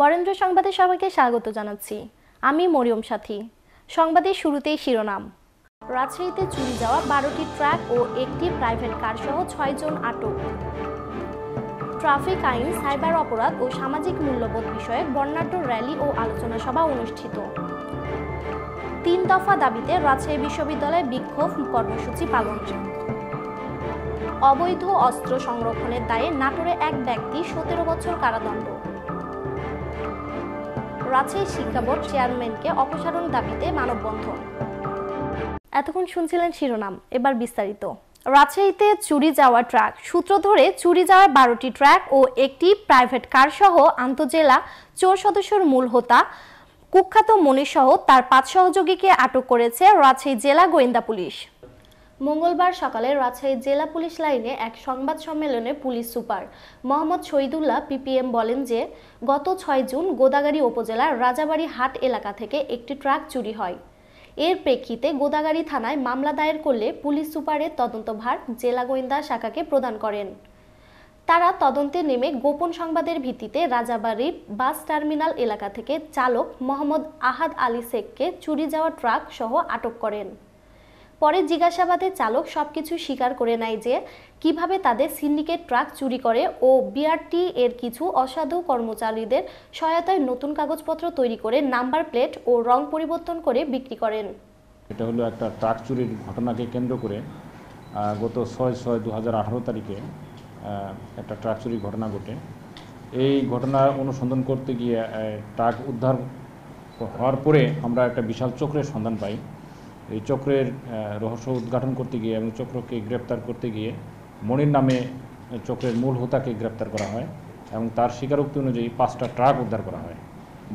বরেন্দ্র সংবাদে সবাইকে স্বাগত জানাচ্ছি আমি মরিয়ম সাথী সংবাদের শুরুতেই শিরোনাম রাজশাহীতে চুরি যাওয়া বারোটি ট্রাক ও একটি প্রাইভেট কার সহ ছয়জন আটক ট্রাফিক আইন সাইবার অপরাধ ও সামাজিক মূল্যবোধ বিষয়ে বর্ণাঢ্য র্যালি ও আলোচনা সভা অনুষ্ঠিত তিন দফা দাবিতে রাজশাহী বিশ্ববিদ্যালয়ে বিক্ষোভ কর্মসূচি পালন অবৈধ অস্ত্র সংরক্ষণের দায়ে নাটোরে এক ব্যক্তি সতেরো বছর কারাদণ্ড রাজশাহী শিক্ষা বোর্ড চেয়ারম্যানকে অপসারণ দাবিতে মানববন্ধন এতক্ষণ শুনছিলেন শিরোনাম এবার বিস্তারিত রাজশাহীতে চুরি যাওয়া ট্রাক সূত্র ধরে চুরি যাওয়া বারোটি ট্রাক ও একটি প্রাইভেট কার সহ আন্তজেলা চোর সদস্যের মূল হোতা কুখ্যাত মনিসহ তার পাঁচ সহযোগীকে আটক করেছে রাজশাহী জেলা গোয়েন্দা পুলিশ মঙ্গলবার সকালে রাজশাহী জেলা পুলিশ লাইনে এক সংবাদ সম্মেলনে police super Mohammad Shahidullah PPM বলেন যে গত ছয় জুন গোদাগাড়ি উপজেলার রাজাবাড়ি হাট এলাকা থেকে একটি ট্রাক চুরি হয় এর প্রেক্ষিতে গোদাগাড়ি থানায় মামলা দায়ের করলে পুলিশ সুপারের তদন্তভার জেলা গোয়েন্দা শাখাকে প্রদান করেন তারা তদন্তে নেমে গোপন সংবাদের ভিত্তিতে রাজাবাড়ির বাস টার্মিনাল এলাকা থেকে চালক মোহাম্মদ আহাদ আলী শেখকে চুরি যাওয়া ট্রাক সহ আটক করেন পরে জিজ্ঞাসাবাদে চালক সবকিছু স্বীকার করে নেয় যে কিভাবে তাদের সিন্ডিকেট ট্রাক চুরি করে ও বিআরটি এর কিছু অসাধু কর্মচারীদের সহায়তায় নতুন কাগজপত্র তৈরি করে নাম্বার প্লেট ও রং পরিবর্তন করে বিক্রি করেন এটা হলো একটা ট্রাক চুরির ঘটনাকে কেন্দ্র করে গত ছয় ছয় দু হাজার তারিখে একটা ট্রাক চুরির ঘটনা ঘটে এই ঘটনা অনুসন্ধান করতে গিয়ে ট্রাক উদ্ধার হওয়ার পরে আমরা একটা বিশাল চক্রের সন্ধান পাই এই চক্রের রহস্য উদ্ঘাটন করতে গিয়ে এবং চক্রকে গ্রেপ্তার করতে গিয়ে মনির নামে চক্রের মূল হোতাকে গ্রেপ্তার করা হয় এবং তার স্বীকারোক্তি অনুযায়ী পাঁচটা ট্রাক উদ্ধার করা হয়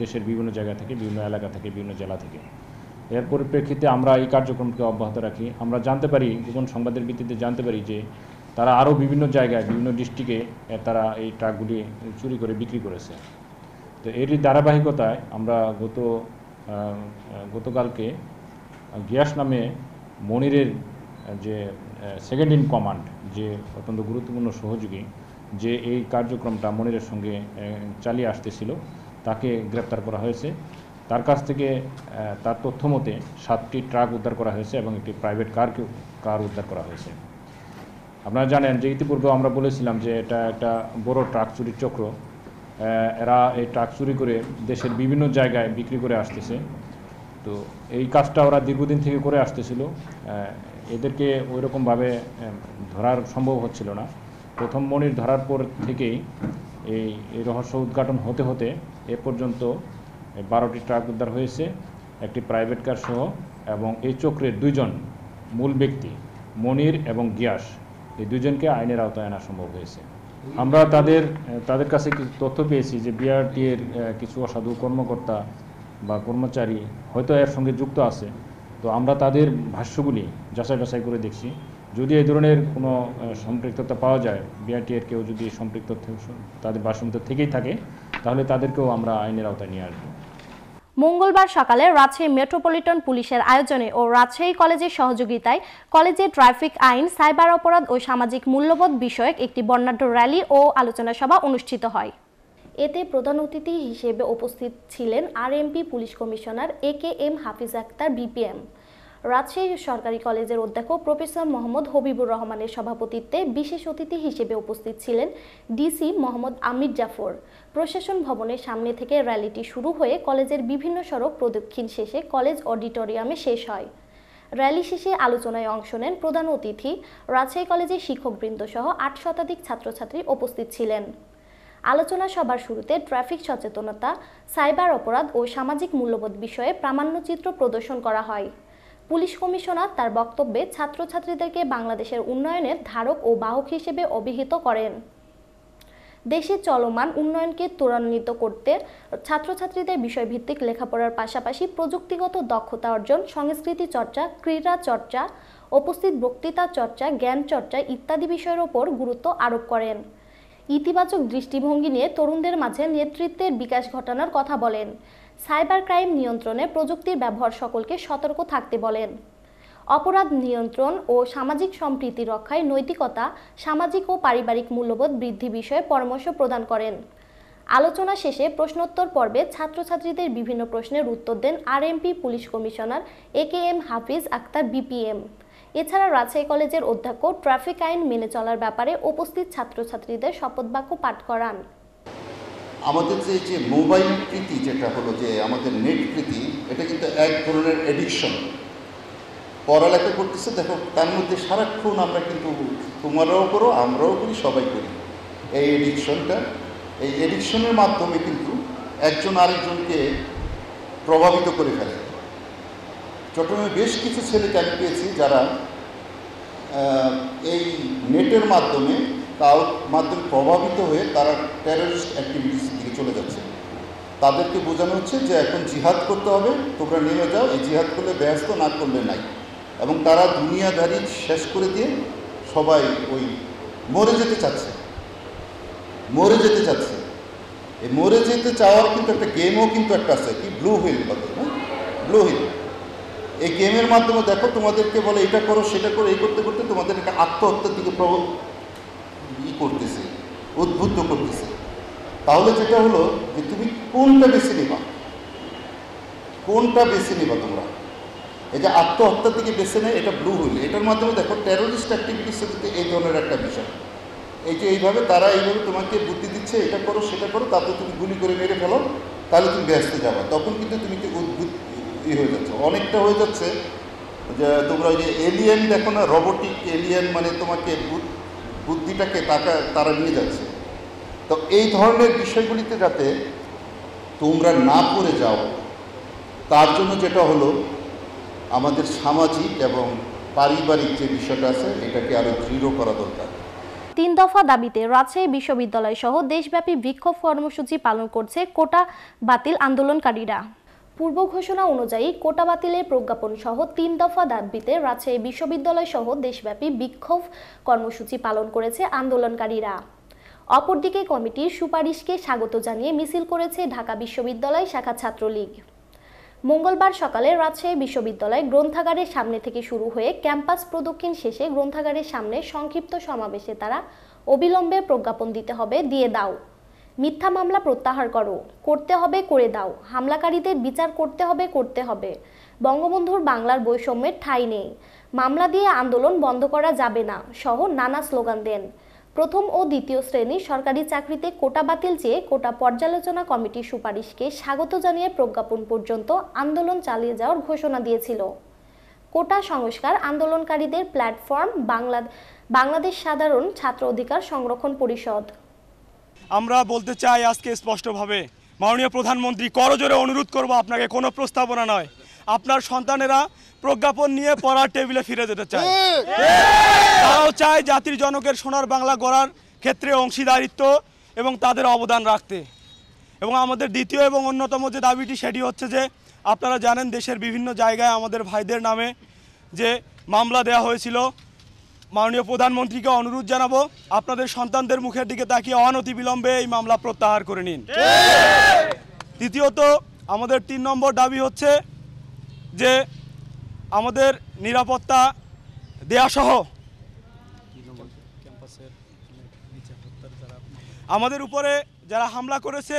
দেশের বিভিন্ন জায়গা থেকে বিভিন্ন এলাকা থেকে বিভিন্ন জেলা থেকে এর পরিপ্রেক্ষিতে আমরা এই কার্যক্রমকে অব্যাহত রাখি আমরা জানতে পারি গোপন সংবাদের ভিত্তিতে জানতে পারি যে তারা আরও বিভিন্ন জায়গায় বিভিন্ন ডিস্ট্রিক্টে তারা এই ট্রাকগুলি চুরি করে বিক্রি করেছে তো এরই ধারাবাহিকতায় আমরা গত গতকালকে গিয়াস নামে মনিরের যে সেকেন্ড ইন কমান্ড যে অত্যন্ত গুরুত্বপূর্ণ সহযোগী যে এই কার্যক্রমটা মনিরের সঙ্গে চালিয়ে আসতেছিল তাকে গ্রেপ্তার করা হয়েছে তার কাছ থেকে তার তথ্য মতে সাতটি ট্রাক উদ্ধার করা হয়েছে এবং একটি প্রাইভেট কারকে কার উদ্ধার করা হয়েছে আপনারা জানেন যে ইতিপূর্বে আমরা বলেছিলাম যে এটা একটা বড় ট্রাক চুরির চক্র এরা এই ট্রাক চুরি করে দেশের বিভিন্ন জায়গায় বিক্রি করে আসতেছে তো এই কাজটা ওরা দীর্ঘদিন থেকে করে আসতেছিল এদেরকে ওই রকমভাবে ধরার সম্ভব হচ্ছিল না প্রথম মনির ধরার পর থেকেই এই রহস্য উদ্ঘাটন হতে হতে এ পর্যন্ত বারোটি ট্রাক উদ্ধার হয়েছে একটি প্রাইভেট কার সহ এবং এই চক্রের দুইজন মূল ব্যক্তি মনির এবং গিয়াস এই দুজনকে আইনের আওতায় আনা সম্ভব হয়েছে আমরা তাদের তাদের কাছে কিছু তথ্য পেয়েছি যে বিআরটি এর কিছু অসাধু কর্মকর্তা বা কর্মচারী হয়তো এর সঙ্গে যুক্ত আছে তো আমরা তাদের ভাষ্যগুলি যাচাই বাছাই করে দেখছি যদি এই ধরনের কোনো সম্পৃক্ততা পাওয়া যায় বিআরটিএর কেউ যদি সম্পৃক্ত তাদের তো থেকেই থাকে তাহলে তাদেরকেও আমরা আইনের আওতায় নিয়ে আসবো মঙ্গলবার সকালে রাজশাহী মেট্রোপলিটন পুলিশের আয়োজনে ও রাজশাহী কলেজের সহযোগিতায় কলেজে ট্রাফিক আইন সাইবার অপরাধ ও সামাজিক মূল্যবোধ বিষয়ক একটি বর্ণাঢ্য র্যালি ও আলোচনা সভা অনুষ্ঠিত হয় এতে প্রধান অতিথি হিসেবে উপস্থিত ছিলেন RMP police commissioner A K M Hafiz Akhtar BPM Rajshahi সরকারি কলেজের অধ্যক্ষ প্রফেসর মোহাম্মদ হবিবুর রহমানের সভাপতিত্বে বিশেষ অতিথি হিসেবে উপস্থিত ছিলেন ডিসি মোহাম্মদ আমির জাফর প্রশাসন ভবনের সামনে থেকে র্যালিটি শুরু হয়ে কলেজের বিভিন্ন সড়ক প্রদক্ষিণ শেষে কলেজ অডিটোরিয়ামে শেষ হয় র্যালি শেষে আলোচনায় অংশ নেন প্রধান অতিথি রাজশাহী কলেজের শিক্ষকবৃন্দ সহ আট শতাধিক ছাত্রছাত্রী উপস্থিত ছিলেন আলোচনা সভার শুরুতে ট্রাফিক সচেতনতা সাইবার অপরাধ ও সামাজিক মূল্যবোধ বিষয়ে প্রামাণ্যচিত্র প্রদর্শন করা হয় পুলিশ কমিশনার তার বক্তব্যে ছাত্রছাত্রীদেরকে বাংলাদেশের উন্নয়নের ধারক ও বাহক হিসেবে অভিহিত করেন দেশে চলমান উন্নয়নকে ত্বরান্বিত করতে ছাত্রছাত্রীদের বিষয়ভিত্তিক লেখাপড়ার পাশাপাশি প্রযুক্তিগত দক্ষতা অর্জন সংস্কৃতি চর্চা ক্রীড়া চর্চা উপস্থিত বক্তৃতা চর্চা জ্ঞান চর্চা ইত্যাদি বিষয়ের ওপর গুরুত্ব আরোপ করেন ইতিবাচক দৃষ্টিভঙ্গি নিয়ে তরুণদের মাঝে নেতৃত্বের বিকাশ ঘটানোর কথা বলেন সাইবার ক্রাইম নিয়ন্ত্রণে প্রযুক্তির ব্যবহার সকলকে সতর্ক থাকতে বলেন অপরাধ নিয়ন্ত্রণ ও সামাজিক সম্প্রীতি রক্ষায় নৈতিকতা সামাজিক ও পারিবারিক মূল্যবোধ বৃদ্ধি বিষয়ে পরামর্শ প্রদান করেন আলোচনা শেষে প্রশ্নোত্তর পর্বে ছাত্রছাত্রীদের বিভিন্ন প্রশ্নের উত্তর দেন RMP police commissioner A K M Hafiz Akhtar BPM এছাড়া রাজশাহী কলেজের অধ্যক্ষ ট্রাফিক আইন মেনে চলার ব্যাপারে উপস্থিত ছাত্রছাত্রীদের শপথবাক্য পাঠ করান আমাদের যে যে মোবাইল প্রীতি যেটা হলো যে আমাদের নেট প্রীতি এটা কিন্তু এক ধরনের অ্যাডিকশন পড়ালেখা করতেছে দেখো তার মধ্যে সারাক্ষণ আমরা কিন্তু তোমরাও করো আমরাও করি সবাই করি এই এডিকশনটা এই এডিকশনের মাধ্যমে কিন্তু একজন আরেকজনকে প্রভাবিত করে ফেলে চট্টগ্রামে বেশ কিছু ছেলেকে আমি পেয়েছি যারা এই নেটের মাধ্যমে তার মাধ্যমে প্রভাবিত হয়ে তারা টেরোরিস্ট অ্যাক্টিভিটিস দিকে চলে যাচ্ছে তাদেরকে বোঝানো হচ্ছে যে এখন জিহাদ করতে হবে তোমরা নেমে যাও এই জিহাদ করলে ব্যস্ত না করলে নাই এবং তারা দুনিয়াদারি শেষ করে দিয়ে সবাই ওই মরে যেতে চাচ্ছে মরে যেতে চাচ্ছে এই মরে যেতে চাওয়ার কিন্তু একটা গেমও কিন্তু একটা আছে কি ব্লু হুইল কথা হ্যাঁ ব্লু হুইল এই গেমের মাধ্যমে দেখো তোমাদেরকে বলে এটা করো সেটা করো এই করতে করতে তোমাদের একটা আত্মহত্যার দিকে প্রব ই করতেছে উদ্বুদ্ধ করতেছে তাহলে যেটা হলো যে তুমি কোনটা বেছে নিবা কোনটা বেছে নিবা তোমরা এই যে আত্মহত্যার দিকে বেছে নেয় এটা ব্লু হুইল এটার মাধ্যমে দেখো টেরোরিস্ট অ্যাক্টিভিটির সাথে এই ধরনের একটা বিষয় এই যে এইভাবে তারা এইভাবে তোমাকে বুদ্ধি দিচ্ছে এটা করো সেটা করো তাতে তুমি গুলি করে মেরে ফেলো তাহলে তুমি ব্যস্ত যাবা তখন কিন্তু তুমি উদ্বুদ্ধ ই হয়ে যাচ্ছে অনেকটা হয়ে যাচ্ছে যে তোমরা ওই যে এলিয়েন দেখো না রোবোটিক এলিয়েন মানে তোমাকে বুদ্ধিটাকে তাকা তারা নিয়ে যাচ্ছে তো এই ধরনের বিষয়গুলিতে যাতে তোমরা না পড়ে যাও তার জন্য যেটা হলো আমাদের সামাজিক এবং পারিবারিক যে বিষয়টা আছে এটাকে আরও দৃঢ় করা দরকার তিন দফা দাবিতে রাজশাহী বিশ্ববিদ্যালয় সহ দেশব্যাপী বিক্ষোভ কর্মসূচি পালন করছে কোটা বাতিল আন্দোলনকারীরা পূর্ব ঘোষণা অনুযায়ী কোটা বাতিলের প্রজ্ঞাপন সহ তিন দফা দাবিতে রাজশাহী বিশ্ববিদ্যালয় সহ দেশব্যাপী বিক্ষোভ কর্মসূচি পালন করেছে আন্দোলনকারীরা অপরদিকে কমিটির সুপারিশকে স্বাগত জানিয়ে মিছিল করেছে ঢাকা বিশ্ববিদ্যালয় শাখা ছাত্রলীগ মঙ্গলবার সকালে রাজশাহী বিশ্ববিদ্যালয় গ্রন্থাগারের সামনে থেকে শুরু হয়ে ক্যাম্পাস প্রদক্ষিণ শেষে গ্রন্থাগারের সামনে সংক্ষিপ্ত সমাবেশে তারা অবিলম্বে প্রজ্ঞাপন দিতে হবে দিয়ে দাও মিথ্যা মামলা প্রত্যাহার করো করতে হবে করে দাও হামলাকারীদের বিচার করতে হবে করতে হবে বঙ্গবন্ধুর বাংলার বৈষম্যের ঠাঁই নেই মামলা দিয়ে আন্দোলন বন্ধ করা যাবে না সহ নানা স্লোগান দেন প্রথম ও দ্বিতীয় শ্রেণীর সরকারি চাকরিতে কোটা বাতিল চেয়ে কোটা পর্যালোচনা কমিটির সুপারিশকে স্বাগত জানিয়ে প্রজ্ঞাপন পর্যন্ত আন্দোলন চালিয়ে যাওয়ার ঘোষণা দিয়েছিল কোটা সংস্কার আন্দোলনকারীদের প্ল্যাটফর্ম বাংলাদেশ সাধারণ ছাত্র অধিকার সংরক্ষণ পরিষদ আমরা বলতে চাই আজকে স্পষ্টভাবে মাননীয় প্রধানমন্ত্রী করজোরে অনুরোধ করব আপনাকে কোনো প্রস্তাবনা নয় আপনার সন্তানেরা প্রজ্ঞাপন নিয়ে পড়ার টেবিলে ফিরে যেতে চায় তারাও চায় জাতির জনকের সোনার বাংলা গড়ার ক্ষেত্রে অংশীদারিত্ব এবং তাদের অবদান রাখতে এবং আমাদের দ্বিতীয় এবং অন্যতম যে দাবিটি সেটি হচ্ছে যে আপনারা জানেন দেশের বিভিন্ন জায়গায় আমাদের ভাইদের নামে যে মামলা দেয়া হয়েছিল মাননীয় প্রধানমন্ত্রীকে অনুরোধ জানাবো আপনাদের সন্তানদের মুখের দিকে তাকিয়ে অনতি বিলম্বে এই মামলা প্রত্যাহার করে নিন তৃতীয়ত আমাদের তিন নম্বর দাবি হচ্ছে যে আমাদের নিরাপত্তা দেয়াসহ আমাদের উপরে যারা হামলা করেছে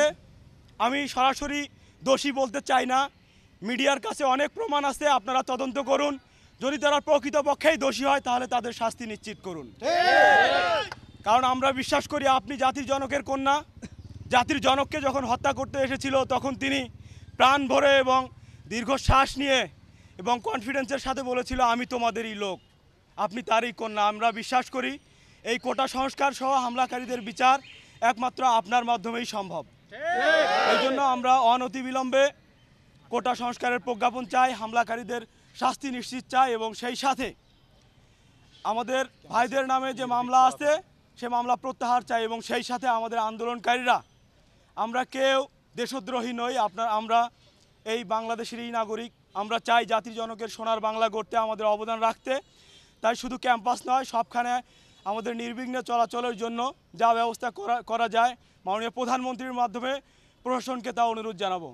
আমি সরাসরি দোষী বলতে চাই না মিডিয়ার কাছে অনেক প্রমাণ আছে আপনারা তদন্ত করুন যদি তারা প্রকৃতপক্ষেই দোষী হয় তাহলে তাদের শাস্তি নিশ্চিত করুন কারণ আমরা বিশ্বাস করি আপনি জাতির জনকের কন্যা জাতির জনককে যখন হত্যা করতে এসেছিল তখন তিনি প্রাণ ভরে এবং দীর্ঘশ্বাস নিয়ে এবং কনফিডেন্সের সাথে বলেছিল আমি তোমাদেরই লোক আপনি তারই কন্যা আমরা বিশ্বাস করি এই কোটা সংস্কার সহ হামলাকারীদের বিচার একমাত্র আপনার মাধ্যমেই সম্ভব এই জন্য আমরা অনতিবিলম্বে কোটা সংস্কারের প্রজ্ঞাপন চাই হামলাকারীদের শাস্তি নিশ্চিত চাই এবং সেই সাথে আমাদের ভাইদের নামে যে মামলা আছে সে মামলা প্রত্যাহার চাই এবং সেই সাথে আমাদের আন্দোলনকারীরা আমরা কেউ দেশদ্রোহী নই আপনার আমরা এই বাংলাদেশেরই নাগরিক আমরা চাই জাতির জনকের সোনার বাংলা গড়তে আমাদের অবদান রাখতে তাই শুধু ক্যাম্পাস নয় সবখানে আমাদের নির্বিঘ্নে চলাচলের জন্য যা ব্যবস্থা করা করা যায় মাননীয় প্রধানমন্ত্রীর মাধ্যমে প্রশাসনকে তা অনুরোধ জানাবো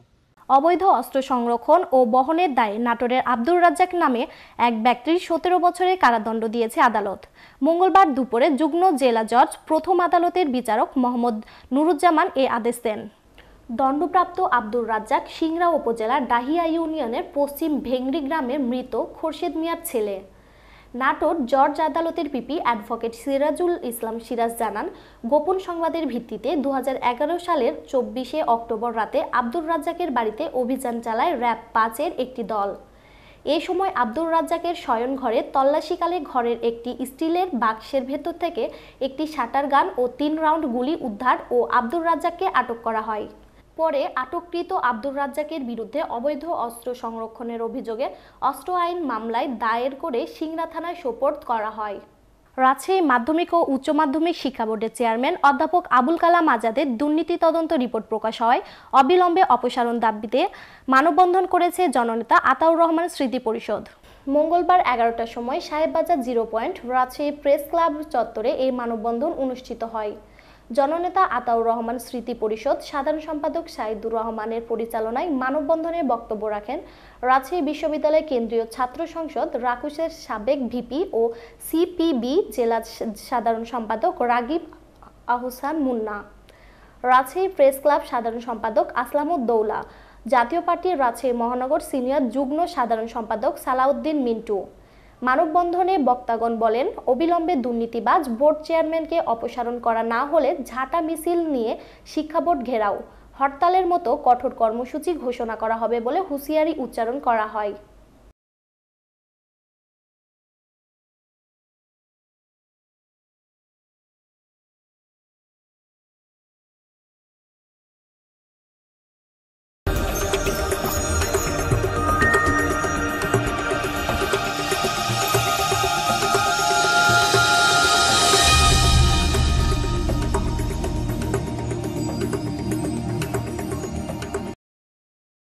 অবৈধ অস্ত্র সংরক্ষণ ও বহনের দায়ে নাটোরের আব্দুর রাজ্জাক নামে এক ব্যক্তির সতেরো বছরের কারাদণ্ড দিয়েছে আদালত মঙ্গলবার দুপুরে যুগ্ম জেলা জজ প্রথম আদালতের বিচারক মোহাম্মদ নুরুজ্জামান এ আদেশ দেন দণ্ডপ্রাপ্ত আব্দুর রাজ্জাক সিংড়া উপজেলার ডাহিয়া ইউনিয়নের পশ্চিম ভেংরি গ্রামের মৃত খোরশেদ মিয়ার ছেলে নাটোর জর্জ আদালতের পিপি অ্যাডভোকেট সিরাজুল ইসলাম সিরাজ জানান গোপন সংবাদের ভিত্তিতে দু সালের চব্বিশে অক্টোবর রাতে আব্দুর রাজ্জাকের বাড়িতে অভিযান চালায় র্যাব পাঁচের একটি দল এ সময় আব্দুর রাজ্জাকের শয়ন ঘরে তল্লাশিকালে ঘরের একটি স্টিলের বাক্সের ভেতর থেকে একটি শাটার গান ও তিন রাউন্ড গুলি উদ্ধার ও আব্দুর রাজ্জাককে আটক করা হয় পরে আটককৃত আব্দুর রাজ্জাকের বিরুদ্ধে অবৈধ অস্ত্র সংরক্ষণের অভিযোগে অস্ত্র আইন মামলায় দায়ের করে সিংড়া থানায় সোপর্দ করা হয় রাজশাহী মাধ্যমিক ও উচ্চ মাধ্যমিক শিক্ষা বোর্ডের চেয়ারম্যান অধ্যাপক আবুল কালাম আজাদের দুর্নীতি তদন্ত রিপোর্ট প্রকাশ হয় অবিলম্বে অপসারণ দাবিতে মানববন্ধন করেছে জননেতা আতাউর রহমান স্মৃতি পরিষদ মঙ্গলবার এগারোটার সময় Sahebbazar zero point Rajshahi press club চত্বরে এই মানববন্ধন অনুষ্ঠিত হয় জননেতা আতাউর রহমান স্মৃতি পরিষদ সাধারণ সম্পাদক সাইদুর রহমানের পরিচালনায় মানববন্ধনে বক্তব্য রাখেন রাজশাহী বিশ্ববিদ্যালয়ের কেন্দ্রীয় ছাত্র সংসদ রাকুশের সাবেক ভিপি ও সিপিবি জেলা সাধারণ সম্পাদক রাগিব আহসান মুন্না রাজশাহী প্রেস ক্লাব সাধারণ সম্পাদক আসলামুদ্দৌলা জাতীয় পার্টির রাজশাহী মহানগর সিনিয়র যুগ্ম সাধারণ সম্পাদক সালাউদ্দিন মিন্টু মানববন্ধনে বক্তাগণ বলেন অবিলম্বে দুর্নীতিবাজ বোর্ড চেয়ারম্যানকে অপসারণ করা না হলে ঝাঁটা মিছিল নিয়ে শিক্ষা বোর্ড ঘেরাও হরতালের মতো কঠোর কর্মসূচি ঘোষণা করা হবে বলে হুঁশিয়ারি উচ্চারণ করা হয়